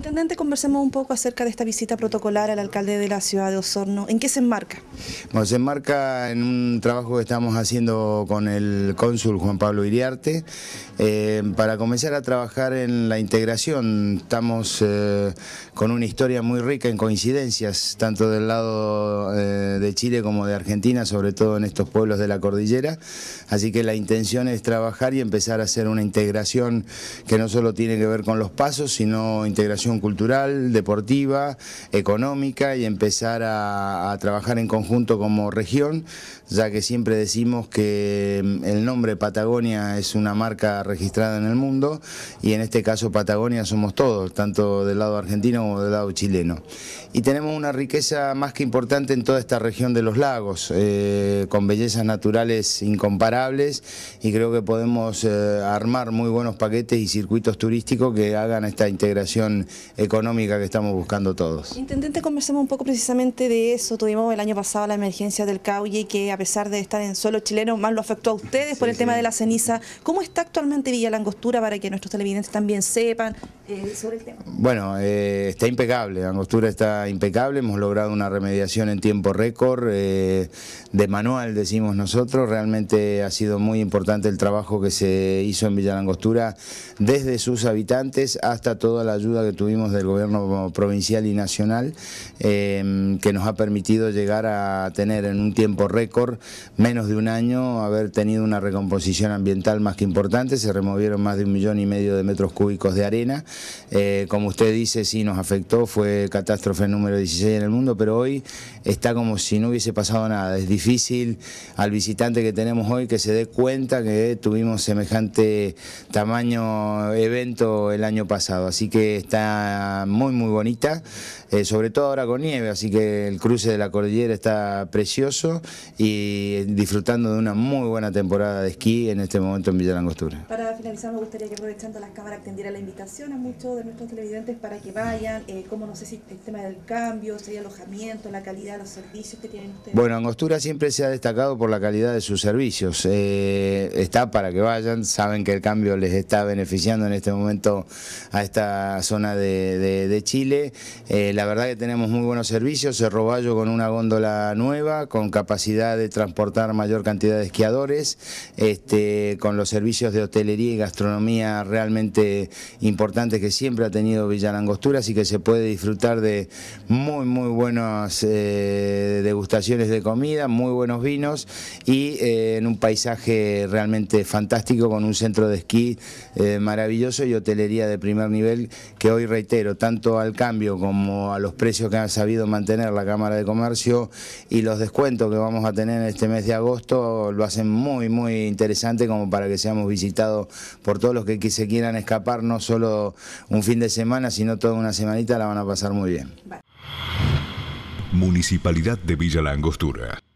Intendente, conversemos un poco acerca de esta visita protocolar al alcalde de la ciudad de Osorno. ¿En qué se enmarca? Bueno, se enmarca en un trabajo que estamos haciendo con el cónsul Juan Pablo Iriarte eh, para comenzar a trabajar en la integración. Estamos eh, con una historia muy rica en coincidencias, tanto del lado eh, de Chile como de Argentina, sobre todo en estos pueblos de la cordillera. Así que la intención es trabajar y empezar a hacer una integración que no solo tiene que ver con los pasos, sino integración cultural, deportiva, económica y empezar a, trabajar en conjunto como región, ya que siempre decimos que mm, el nombre Patagonia es una marca registrada en el mundo y en este caso Patagonia somos todos, tanto del lado argentino como del lado chileno. Y tenemos una riqueza más que importante en toda esta región de los lagos, eh, con bellezas naturales incomparables y creo que podemos eh, armar muy buenos paquetes y circuitos turísticos que hagan esta integración económica que estamos buscando todos. Intendente, conversemos un poco precisamente de eso. Tuvimos el año pasado la emergencia del Cauye, que a pesar de estar en suelo chileno, más lo afectó a ustedes por el tema de la ceniza. ¿Cómo está actualmente Villa Langostura para que nuestros televidentes también sepan eh, sobre el tema? Bueno, eh, está impecable. Langostura está impecable. Hemos logrado una remediación en tiempo récord, eh, de manual, decimos nosotros. Realmente ha sido muy importante el trabajo que se hizo en Villa Langostura desde sus habitantes hasta toda la ayuda que tuvimos del gobierno provincial y nacional, em, que nos ha permitido llegar a tener en un tiempo récord, menos de un año, haber tenido una recomposición ambiental más que importante, se removieron más de un millón y medio de metros cúbicos de arena, eh, como usted dice, sí nos afectó, fue catástrofe número 16 en el mundo, pero hoy está como si no hubiese pasado nada, es difícil al visitante que tenemos hoy que se dé cuenta que tuvimos semejante tamaño evento el año pasado, así que está muy muy bonita, eh, sobre todo ahora con nieve, así que el cruce de la cordillera está precioso y disfrutando de una muy buena temporada de esquí en este momento en Villa Angostura. Para finalizar me gustaría que aprovechando las cámaras tendiera la invitación a muchos de nuestros televidentes para que vayan, eh, como no sé si el tema del cambio, si alojamiento, la calidad de los servicios que tienen ustedes. Bueno, Angostura siempre se ha destacado por la calidad de sus servicios, eh, está para que vayan, saben que el cambio les está beneficiando en este momento a esta zona de de, Chile. Eh, la verdad que tenemos muy buenos servicios, Cerro Bayo con una góndola nueva, con capacidad de transportar mayor cantidad de esquiadores, este, con los servicios de hotelería y gastronomía realmente importantes que siempre ha tenido Villa Langostura, así que se puede disfrutar de muy, muy buenas eh, degustaciones de comida, muy buenos vinos y eh, en un paisaje realmente fantástico con un centro de esquí maravilloso y hotelería de primer nivel que hoy reitero, tanto al cambio como a los precios que ha sabido mantener la Cámara de Comercio y los descuentos que vamos a tener en este mes de agosto lo hacen muy, muy interesante como para que seamos visitados por todos los que se quieran escapar, no solo un fin de semana, sino toda una semanita la van a pasar muy bien. Municipalidad de Villa La